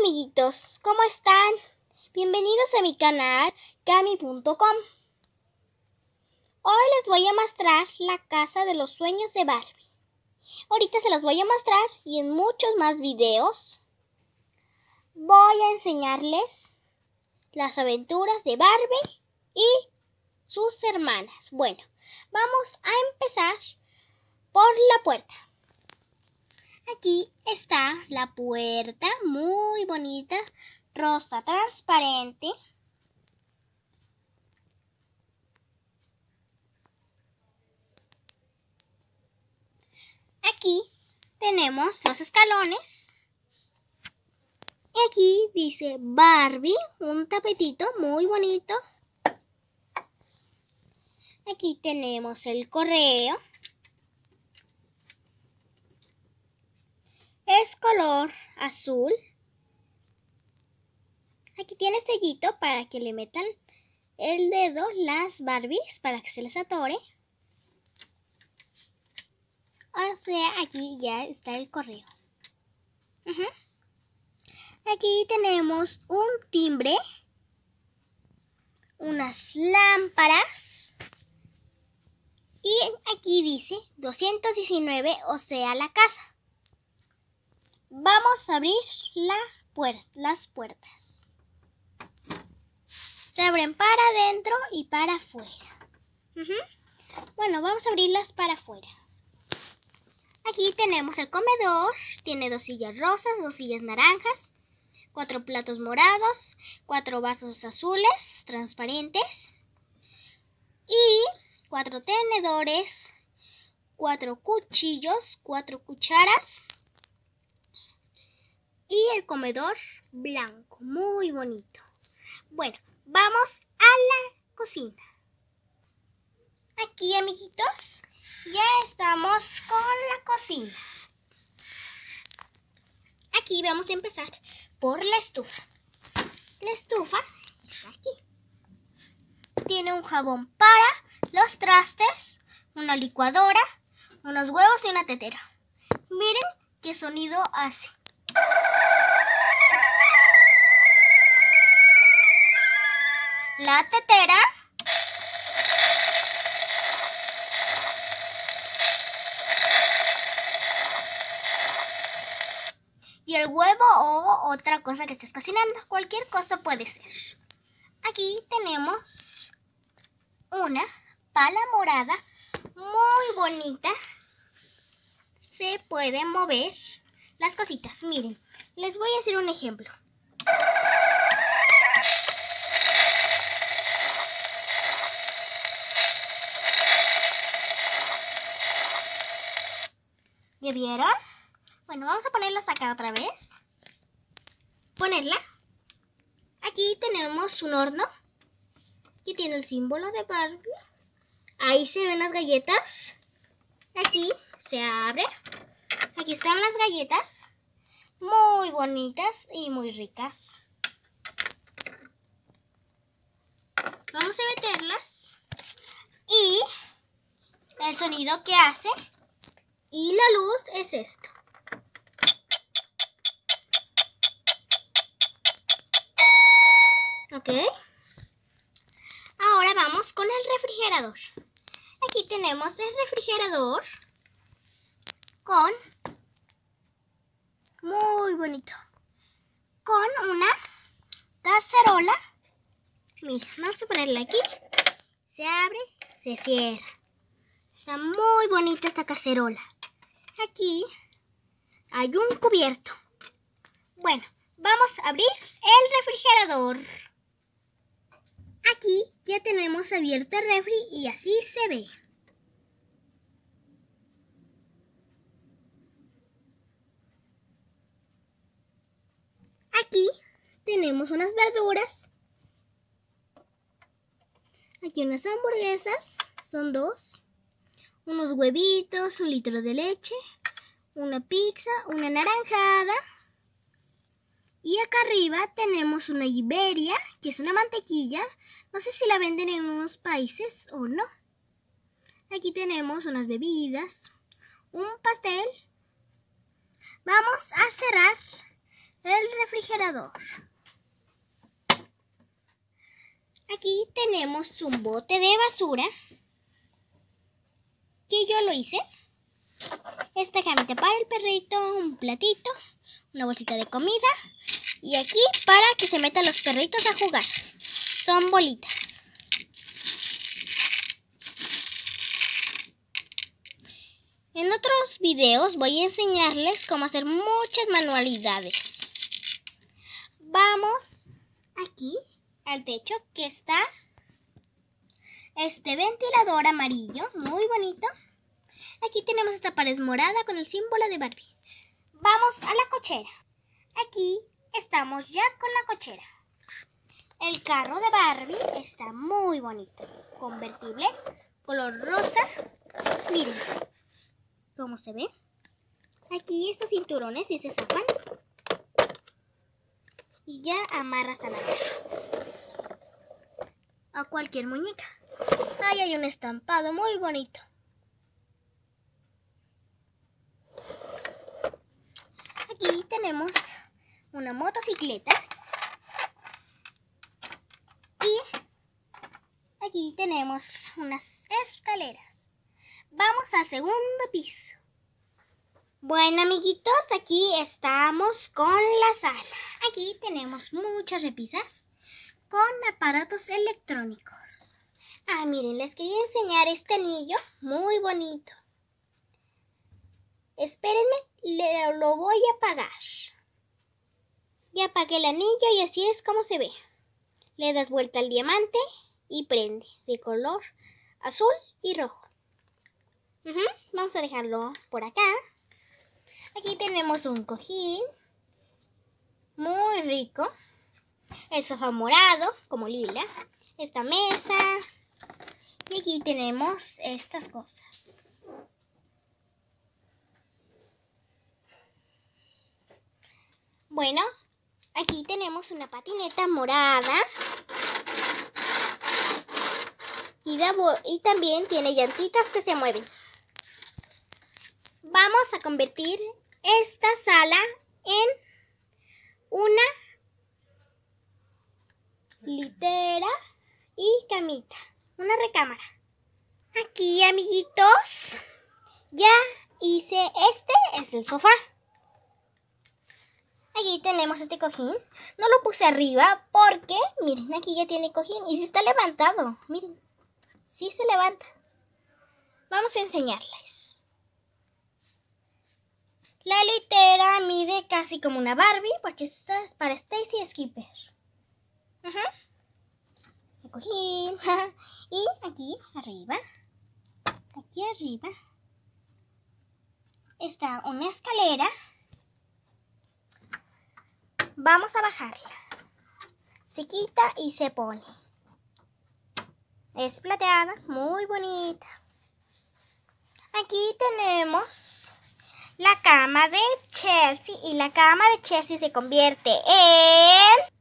amiguitos, ¿cómo están? Bienvenidos a mi canal Cami.com Hoy les voy a mostrar la casa de los sueños de Barbie. Ahorita se las voy a mostrar y en muchos más videos voy a enseñarles las aventuras de Barbie y sus hermanas. Bueno, vamos a empezar por la puerta. Aquí está la puerta, muy bonita, rosa transparente. Aquí tenemos los escalones. Y aquí dice Barbie, un tapetito muy bonito. Aquí tenemos el correo. es color azul. Aquí tiene estellito para que le metan el dedo las Barbies para que se les atore. O sea, aquí ya está el correo. Aquí tenemos un timbre, unas lámparas y aquí dice 219, o sea, la casa. Vamos a abrir las puertas. Se abren para adentro y para afuera. Bueno, vamos a abrirlas para afuera. Aquí tenemos el comedor. Tiene dos sillas rosas, dos sillas naranjas, cuatro platos morados, cuatro vasos azules transparentes y cuatro tenedores, cuatro cuchillos, cuatro cucharas y el comedor blanco, muy bonito. Bueno, vamos a la cocina. Aquí, amiguitos, ya estamos con la cocina. Aquí vamos a empezar por la estufa. La estufa está aquí. Tiene un jabón para los trastes, una licuadora, unos huevos y una tetera. Miren qué sonido hace. La tetera. Y el huevo o otra cosa que estés cocinando. Cualquier cosa puede ser. Aquí tenemos una pala morada muy bonita. Se puede mover las cositas. Miren, les voy a hacer un ejemplo. ¿Ya vieron? Bueno, vamos a ponerlas acá otra vez. Ponerla. Aquí tenemos un horno. que tiene el símbolo de Barbie. Ahí se ven las galletas. Aquí se abre. Aquí están las galletas. Muy bonitas y muy ricas. Vamos a meterlas. Y el sonido que hace y la luz es esto. ¿Ok? Ahora vamos con el refrigerador. Aquí tenemos el refrigerador con muy bonito. Con una cacerola. Mira, vamos a ponerla aquí. Se abre, se cierra. Está muy bonita esta cacerola. Aquí hay un cubierto. Bueno, vamos a abrir el refrigerador. Aquí ya tenemos abierto el refri y así se ve. Aquí tenemos unas verduras. Aquí unas hamburguesas, son dos. Unos huevitos, un litro de leche, una pizza, una naranjada. Y acá arriba tenemos una Iberia, que es una mantequilla. No sé si la venden en unos países o no. Aquí tenemos unas bebidas, un pastel. Vamos a cerrar refrigerador. Aquí tenemos un bote de basura. Que yo lo hice. Esta camita para el perrito, un platito, una bolsita de comida. Y aquí para que se metan los perritos a jugar. Son bolitas. En otros videos voy a enseñarles cómo hacer muchas manualidades aquí al techo que está este ventilador amarillo, muy bonito. Aquí tenemos esta pared morada con el símbolo de Barbie. Vamos a la cochera. Aquí estamos ya con la cochera. El carro de Barbie está muy bonito. Convertible, color rosa. Miren cómo se ve. Aquí estos cinturones, y se zapan, y ya amarras a la A cualquier muñeca. Ahí hay un estampado muy bonito. Aquí tenemos una motocicleta. Y aquí tenemos unas escaleras. Vamos al segundo piso. Bueno, amiguitos, aquí estamos con la sala. Aquí tenemos muchas repisas con aparatos electrónicos. Ah, miren, les quería enseñar este anillo muy bonito. Espérenme, lo voy a apagar. Ya apagué el anillo y así es como se ve. Le das vuelta al diamante y prende de color azul y rojo. vamos a dejarlo por acá. Aquí tenemos un cojín. Muy rico. El sofá morado, como lila. Esta mesa. Y aquí tenemos estas cosas. Bueno, aquí tenemos una patineta morada. Y, y también tiene llantitas que se mueven vamos a convertir esta sala en una litera y camita, una recámara. Aquí, amiguitos, ya hice este, es el sofá. Aquí tenemos este cojín. No lo puse arriba porque, miren, aquí ya tiene cojín y si está levantado, miren. Sí se levanta. Vamos a enseñarles. La litera mide casi como una Barbie, porque esta es para Stacy Skipper. Ajá. cojín. y aquí arriba, aquí arriba, está una escalera. Vamos a bajarla. Se quita y se pone. Es plateada, muy bonita. Aquí tenemos la cama de Chelsea y la cama de Chelsea se convierte en...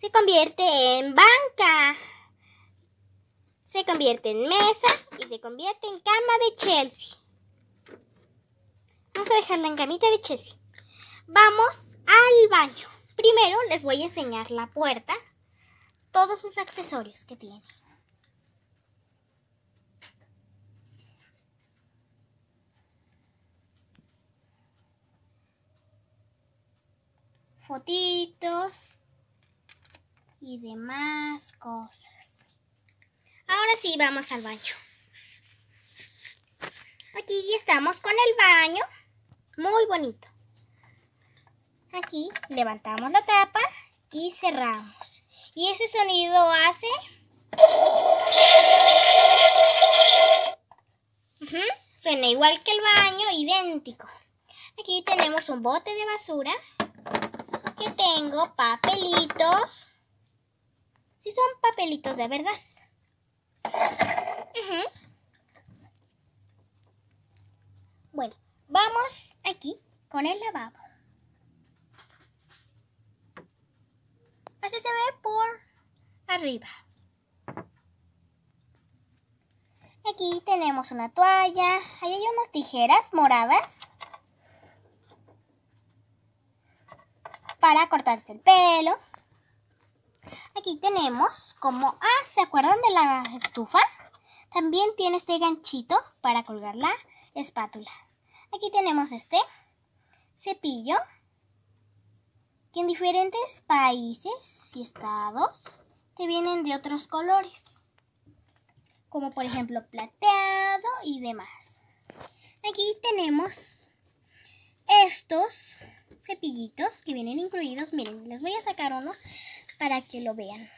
Se convierte en banca. Se convierte en mesa y se convierte en cama de Chelsea. Vamos a dejarla en camita de Chelsea. Vamos al baño. Primero les voy a enseñar la puerta, todos sus accesorios que tiene. fotitos y demás cosas. Ahora sí, vamos al baño. Aquí estamos con el baño. Muy bonito. Aquí levantamos la tapa y cerramos. Y ese sonido hace... Suena igual que el baño, idéntico. Aquí tenemos un bote de basura que tengo papelitos. Si son papelitos de verdad. Bueno, vamos aquí con el lavabo. Así se ve por arriba. Aquí tenemos una toalla. Ahí hay unas tijeras moradas. para cortarse el pelo. Aquí tenemos como, ah, ¿se acuerdan de la estufa? También tiene este ganchito para colgar la espátula. Aquí tenemos este cepillo que en diferentes países y estados te vienen de otros colores. Como por ejemplo plateado y demás. Aquí tenemos estos cepillitos que vienen incluidos. Miren, les voy a sacar uno para que lo vean.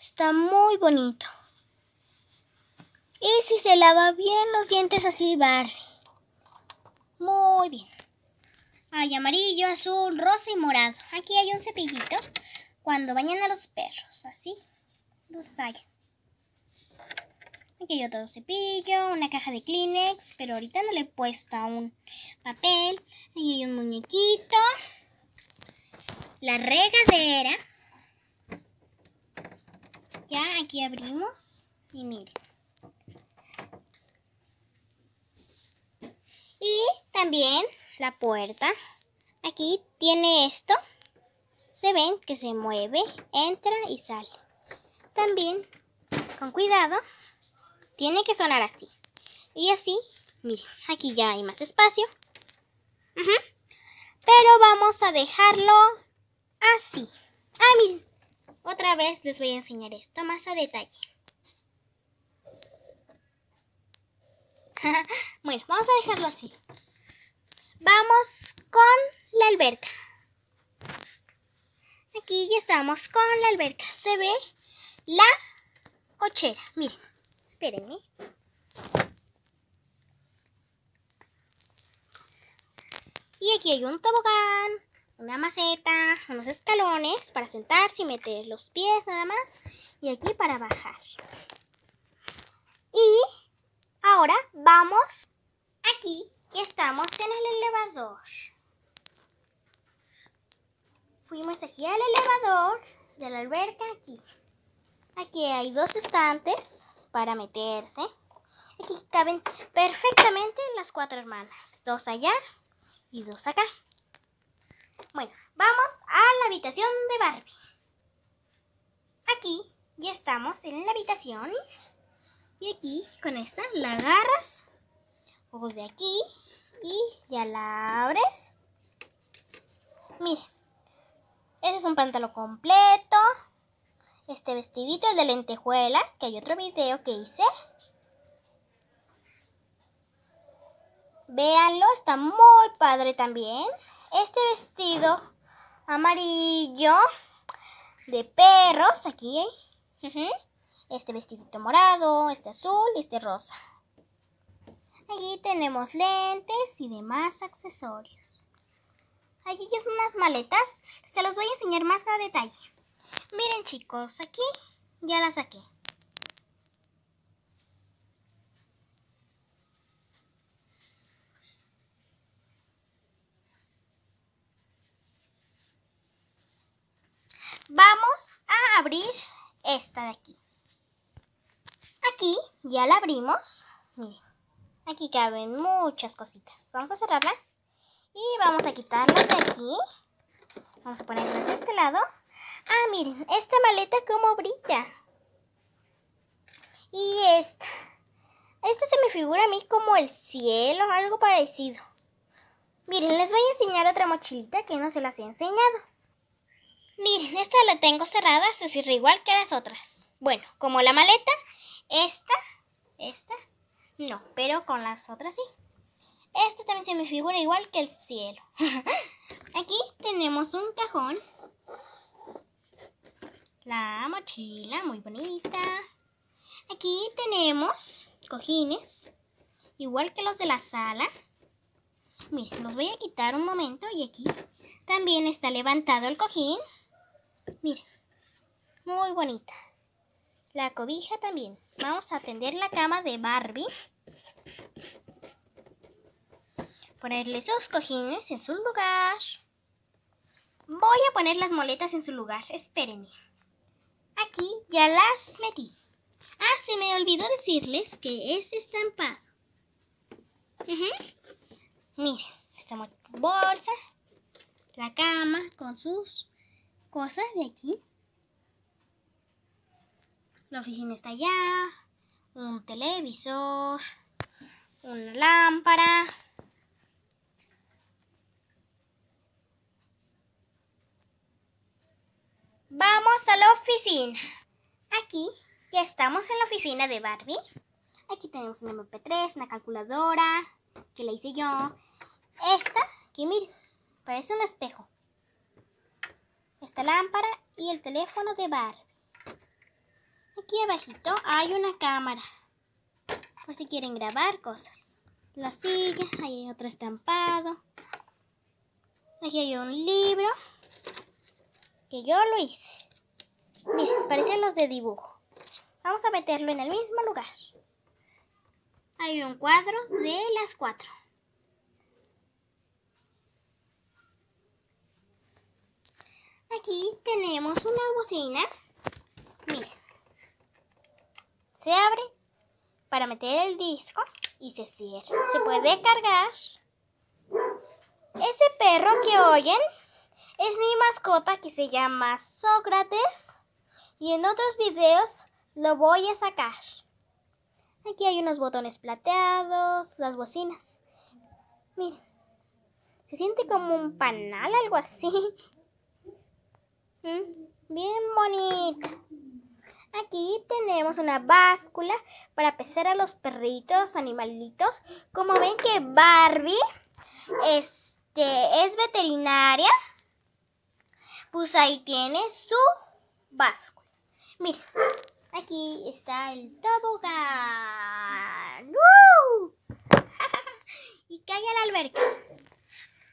Está muy bonito. Y si se lava bien los dientes así, barri. Muy bien. Hay amarillo, azul, rosa y morado. Aquí hay un cepillito cuando bañan a los perros, así. Los tallan. Aquí hay otro cepillo, una caja de Kleenex, pero ahorita no le he puesto aún papel. Ahí hay un muñequito. La regadera. Ya aquí abrimos y miren. Y también la puerta. Aquí tiene esto. Se ven que se mueve, entra y sale. También, con cuidado, tiene que sonar así. Y así, miren, aquí ya hay más espacio. Pero vamos a dejarlo así. Ah, miren. Otra vez les voy a enseñar esto más a detalle. bueno, vamos a dejarlo así. Vamos con la alberca. Aquí ya estamos con la alberca. Se ve la cochera, miren. ¿eh? Y aquí hay un tobogán, una maceta, unos escalones para sentarse y meter los pies nada más. Y aquí para bajar. Y ahora vamos aquí que estamos en el elevador. Fuimos aquí al elevador de la alberca aquí. Aquí hay dos estantes para meterse. Aquí caben perfectamente las cuatro hermanas. Dos allá y dos acá. Bueno, vamos a la habitación de Barbie. Aquí ya estamos en la habitación. Y aquí con esta la agarras o de aquí y ya la abres. Mire, ese es un pantalón completo este vestidito de lentejuelas, que hay otro video que hice. Véanlo, está muy padre también. Este vestido amarillo de perros, aquí. Este vestidito morado, este azul y este rosa. Aquí tenemos lentes y demás accesorios. Aquí hay unas maletas, se las voy a enseñar más a detalle. Miren chicos, aquí ya la saqué. Vamos a abrir esta de aquí. Aquí ya la abrimos. Miren, aquí caben muchas cositas. Vamos a cerrarla y vamos a quitarla de aquí. Vamos a ponerla de este lado. Ah, miren, esta maleta cómo brilla. Y esta. Esta se me figura a mí como el cielo, algo parecido. Miren, les voy a enseñar otra mochilita que no se las he enseñado. Miren, esta la tengo cerrada, se cierra igual que las otras. Bueno, como la maleta, esta, esta, no, pero con las otras sí. Esta también se me figura igual que el cielo. Aquí tenemos un cajón la mochila muy bonita. Aquí tenemos cojines, igual que los de la sala. Miren, los voy a quitar un momento y aquí también está levantado el cojín. Miren, muy bonita. La cobija también. Vamos a tender la cama de Barbie. Ponerle sus cojines en su lugar. Voy a poner las moletas en su lugar, espérenme. Aquí ya las metí. Ah, se me olvidó decirles que es estampado. Uh estamos Miren, esta bolsa, la cama con sus cosas de aquí. La oficina está allá, un televisor, una lámpara. Vamos a la oficina. Aquí ya estamos en la oficina de Barbie. Aquí tenemos una MP3, una calculadora, que la hice yo. Esta, que miren, parece un espejo. Esta lámpara y el teléfono de Barbie. Aquí abajito hay una cámara. Por si quieren grabar cosas. La silla, ahí hay otro estampado. Aquí hay un libro que yo lo hice. Miren, parecen los de dibujo. Vamos a meterlo en el mismo lugar. Hay un cuadro de las cuatro. Aquí tenemos una bocina. Miren. Se abre para meter el disco y se cierra. Se puede cargar. Ese perro que oyen es mi mascota que se llama Sócrates y en otros videos lo voy a sacar. Aquí hay unos botones plateados, las bocinas. Miren, se siente como un panal, algo así. Mm, bien bonita. Aquí tenemos una báscula para pesar a los perritos, animalitos. Como ven que Barbie este, es veterinaria pues ahí tiene su vasco. Mira, aquí está el tobogán. ¡Uh! y cae al alberca.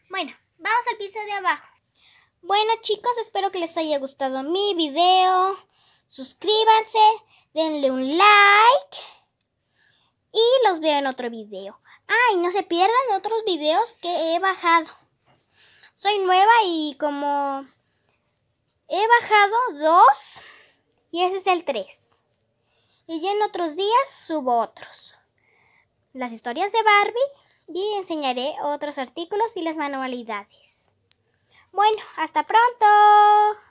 Bueno, vamos al piso de abajo. Bueno chicos, espero que les haya gustado mi video. Suscríbanse, denle un like y los veo en otro video. Ay, no se pierdan otros videos que he bajado. Soy nueva y como he bajado dos y ese es el tres. Y ya en otros días subo otros. Las historias de Barbie y enseñaré otros artículos y las manualidades. Bueno, hasta pronto.